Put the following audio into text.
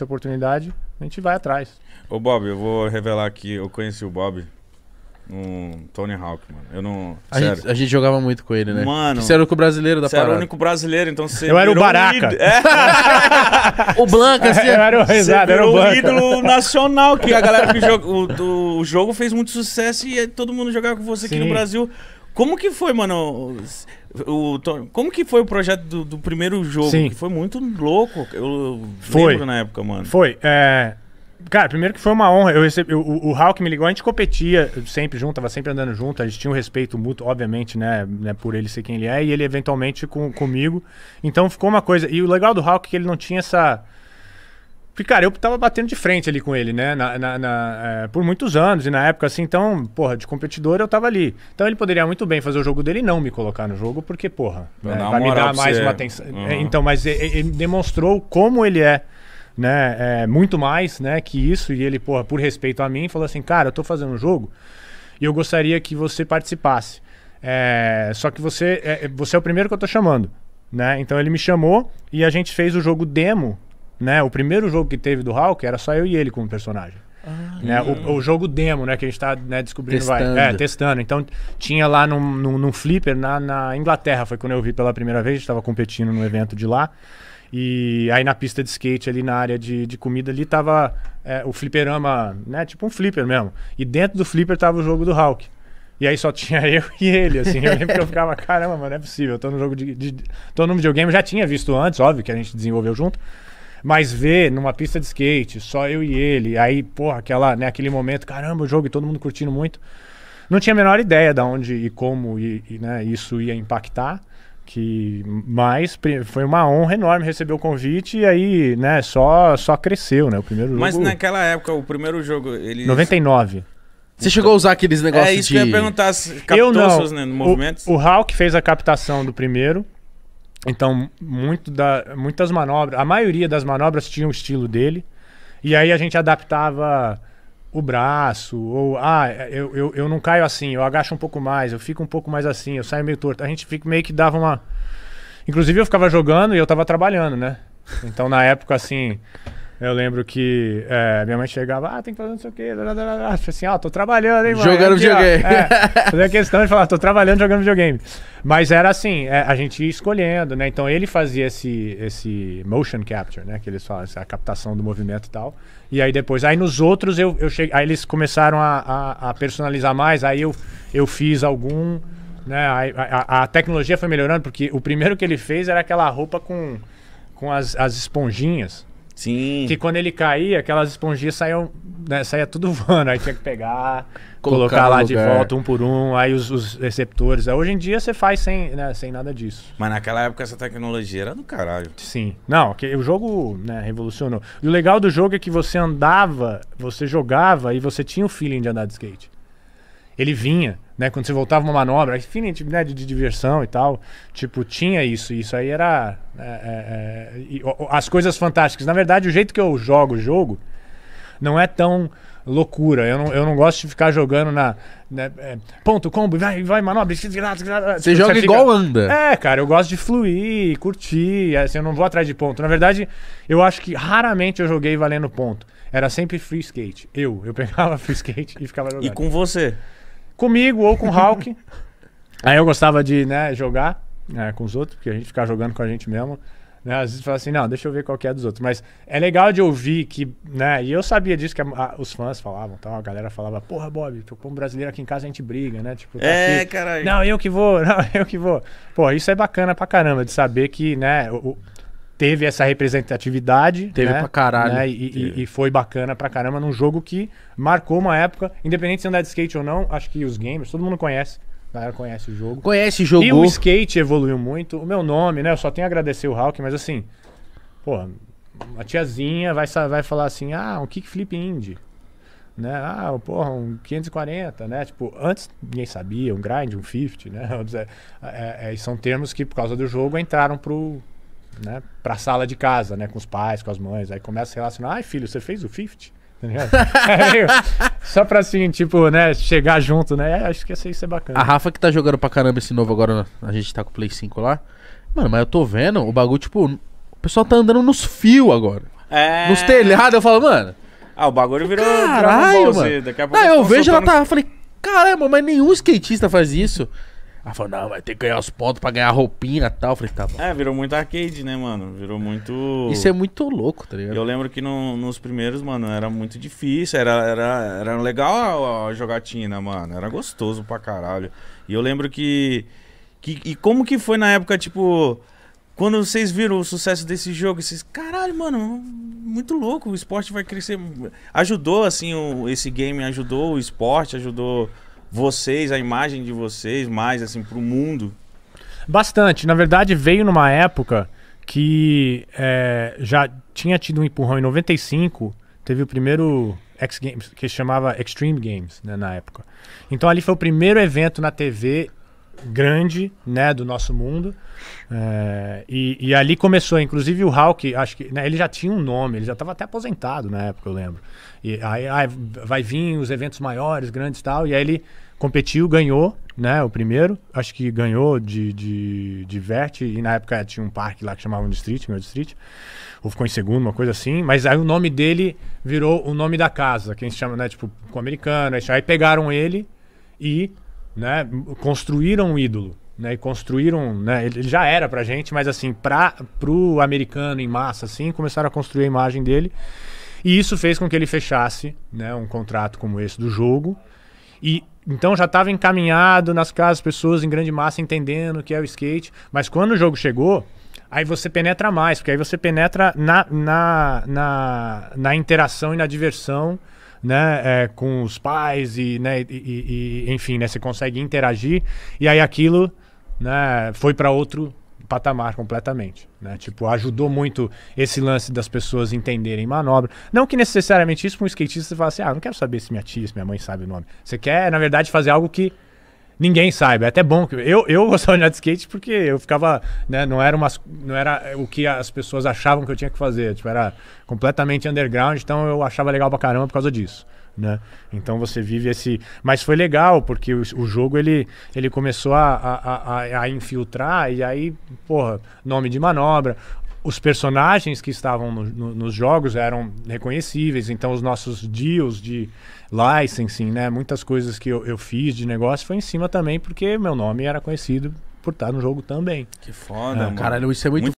essa oportunidade, a gente vai atrás. Ô Bob, eu vou revelar aqui, eu conheci o Bob um Tony Hawk, mano. Eu não. A gente, a gente, jogava muito com ele, né? Mano. Você era o único brasileiro da você parada. Você era o único brasileiro, então você. Eu era o Baraca. Um é. o Blanca, é, assim. Eu era o Rezado, era o Blanca. ídolo nacional, que a galera que jogou. O, o, jogo fez muito sucesso e todo mundo jogava com você Sim. aqui no Brasil. Como que foi, mano? O, como que foi o projeto do, do primeiro jogo? Sim. Que foi muito louco. Eu foi. lembro na época, mano. Foi. É... Cara, primeiro que foi uma honra. Eu recebi, o, o Hulk me ligou, a gente competia sempre junto, tava sempre andando junto, a gente tinha um respeito mútuo, obviamente, né, né por ele ser quem ele é, e ele eventualmente com, comigo. Então ficou uma coisa. E o legal do Hulk é que ele não tinha essa porque, cara, eu tava batendo de frente ali com ele, né? Na, na, na, é, por muitos anos, e na época, assim, então, porra, de competidor eu tava ali. Então ele poderia muito bem fazer o jogo dele e não me colocar no jogo, porque, porra, né? vai me dar mais você... uma atenção. É, uhum. Então, mas ele demonstrou como ele é né, é, muito mais, né, que isso. E ele, porra, por respeito a mim, falou assim, cara, eu tô fazendo um jogo e eu gostaria que você participasse. É, só que você é, você é o primeiro que eu tô chamando, né? Então ele me chamou e a gente fez o jogo demo né? O primeiro jogo que teve do Hulk era só eu e ele como personagem. Ah, né? o, o, jogo demo, né? Que a gente tá né, descobrindo, testando. vai. É, testando. Então, tinha lá num, num, num flipper na, na, Inglaterra, foi quando eu vi pela primeira vez, a gente tava competindo no evento de lá. E aí na pista de skate ali na área de, de comida ali tava é, o fliperama, né? Tipo um flipper mesmo. E dentro do flipper tava o jogo do Hulk. E aí só tinha eu e ele, assim. Eu lembro que eu ficava, caramba, mano, não é possível. Eu tô no jogo de, de. tô no videogame, já tinha visto antes, óbvio, que a gente desenvolveu junto. Mas ver numa pista de skate, só eu e ele, aí, porra, aquela, né, aquele momento, caramba, o jogo e todo mundo curtindo muito. Não tinha a menor ideia de onde e como e, e né, isso ia impactar. Que, mas foi uma honra enorme receber o convite e aí, né, só, só cresceu, né? O primeiro jogo. Mas naquela época, o primeiro jogo. Eles... 99. Você chegou a usar aqueles é negócios de... É isso de... que eu ia perguntar. Captou eu não. seus né, movimentos? O, o Hulk fez a captação do primeiro. Então, muito da, muitas manobras, a maioria das manobras tinha o estilo dele. E aí a gente adaptava o braço, ou ah, eu, eu, eu não caio assim, eu agacho um pouco mais, eu fico um pouco mais assim, eu saio meio torto. A gente fica, meio que dava uma. Inclusive eu ficava jogando e eu tava trabalhando, né? Então na época, assim, eu lembro que é, minha mãe chegava, ah, tem que fazer não sei o quê. Blá, Falei assim, ó, oh, ah, tô trabalhando, hein, mano. Jogando aqui, videogame. é, fazia questão de falar, tô trabalhando jogando videogame. Mas era assim, é, a gente ia escolhendo, né? Então ele fazia esse, esse motion capture, né? Que eles falam, a captação do movimento e tal. E aí depois, aí nos outros eu, eu cheguei. Aí eles começaram a, a, a personalizar mais, aí eu, eu fiz algum. Né? A, a, a tecnologia foi melhorando, porque o primeiro que ele fez era aquela roupa com, com as, as esponjinhas. Sim. Que quando ele caía, aquelas esponjinhas saiam né, tudo voando. Aí tinha que pegar, colocar, colocar lá de volta um por um, aí os, os receptores. hoje em dia você faz sem, né, sem nada disso. Mas naquela época essa tecnologia era do caralho. Sim. Não, que, o jogo né, revolucionou. E o legal do jogo é que você andava, você jogava e você tinha o feeling de andar de skate ele vinha, né? Quando você voltava uma manobra, infinito tipo, né, de, de diversão e tal. Tipo, tinha isso. Isso aí era. É, é, é e, as coisas fantásticas. Na verdade, o jeito que eu jogo o jogo não é tão loucura. Eu não, eu não gosto de ficar jogando na. Né, é, ponto, combo, vai, vai, manobra. Você, tipo, você joga fica... igual anda. É, cara, eu gosto de fluir, curtir. É, assim, eu não vou atrás de ponto. Na verdade, eu acho que raramente eu joguei valendo ponto. Era sempre free skate. Eu. Eu pegava free skate e ficava jogando. E com você? comigo ou com o Hulk. Aí eu gostava de né, jogar né, com os outros, porque a gente ficar jogando com a gente mesmo. Né, às vezes fala assim, não, deixa eu ver qual que é dos outros. Mas é legal de ouvir que, né? E eu sabia disso que a, a, os fãs falavam, tal, a galera falava, porra, Bob, tô como brasileiro aqui em casa a gente briga, né? Tipo, tá é, caralho. Não, eu que vou, não, eu que vou. Pô, isso é bacana pra caramba de saber que, né, o, teve essa representatividade. Teve né? pra caralho. Né? E, e, foi bacana pra caramba num jogo que marcou uma época, independente se é andar de skate ou não, acho que os gamers, todo mundo conhece. A galera conhece o jogo. Conhece, o jogo E o skate evoluiu muito. O meu nome, né? Eu só tenho a agradecer o Hulk, mas assim, pô, a tiazinha vai, vai falar assim, ah, um kickflip indie. Né? Ah, porra, um 540, né? Tipo, antes ninguém sabia, um grind, um 50, né? É, é, é, são termos que, por causa do jogo, entraram pro, né, pra sala de casa, né? Com os pais, com as mães. Aí começa a relacionar. Ai, filho, você fez o 50? Tá é só pra assim, tipo, né, chegar junto, né? É, acho que isso é bacana. A Rafa que tá jogando pra caramba esse novo agora, a gente tá com o Play 5 lá. Mano, mas eu tô vendo o bagulho, tipo, o pessoal tá andando nos fios agora. É. Nos telhados, eu falo, mano. Ah, o bagulho virou Caralho, Dragon Daqui a pouco. Não, eu vejo ela tá. Eu falei, caramba, mas nenhum skatista faz isso. Ela falou, não, vai ter que ganhar os pontos pra ganhar roupinha e tal. Eu falei, tá bom. É, virou muito arcade, né, mano? Virou muito. Isso é muito louco, tá ligado? Eu lembro que no, nos primeiros, mano, era muito difícil. Era, era, era legal a, a jogatina, mano. Era gostoso pra caralho. E eu lembro que, que. E como que foi na época, tipo. Quando vocês viram o sucesso desse jogo, vocês. Caralho, mano, muito louco. O esporte vai crescer. Ajudou, assim, o, esse game ajudou o esporte, ajudou vocês, a imagem de vocês mais assim para o mundo? Bastante. Na verdade, veio numa época que é, já tinha tido um empurrão em 95, teve o primeiro X Games, que chamava Extreme Games né, na época. Então ali foi o primeiro evento na TV grande né, do nosso mundo. É, e, e, ali começou, inclusive o Hulk, acho que né, ele já tinha um nome, ele já estava até aposentado na época, eu lembro. E aí, aí, ah, vai vir os eventos maiores, grandes e tal, e aí ele competiu, ganhou, né? O primeiro, acho que ganhou de, de, de Vert e na época tinha um parque lá que chamava de Street, Nerd Street, ou ficou em segundo, uma coisa assim, mas aí o nome dele virou o nome da casa, que a gente chama, né, tipo, com americano, aí pegaram ele e né, construíram um ídolo. Né, e construíram, né, ele já era pra gente, mas assim, pra, pro americano em massa, assim, começaram a construir a imagem dele. E isso fez com que ele fechasse né, um contrato como esse do jogo. E então já estava encaminhado nas casas, pessoas em grande massa entendendo o que é o skate. Mas quando o jogo chegou, aí você penetra mais, porque aí você penetra na, na, na, na interação e na diversão né, é, com os pais e, né, e, e, e, enfim, né, você consegue interagir e aí aquilo, né, foi para outro patamar completamente, né? Tipo, ajudou muito esse lance das pessoas entenderem manobra. Não que necessariamente isso para um skatista você fala assim, ah, não quero saber se minha tia, se minha mãe sabe o nome. Você quer, na verdade, fazer algo que ninguém saiba. É até bom que eu, eu gostava de andar de skate porque eu ficava, né, não era umas, não era o que as pessoas achavam que eu tinha que fazer, tipo, era completamente underground, então eu achava legal pra caramba por causa disso. Né? Então você vive esse. Mas foi legal, porque o, o jogo ele, ele começou a, a, a, a, infiltrar, e aí, porra, nome de manobra os personagens que estavam no, no, nos jogos eram reconhecíveis, então os nossos deals de licensing, né? Muitas coisas que eu, eu fiz de negócio foi em cima também, porque meu nome era conhecido por estar no jogo também. Que foda, é, mano. Caralho, isso é muito, muito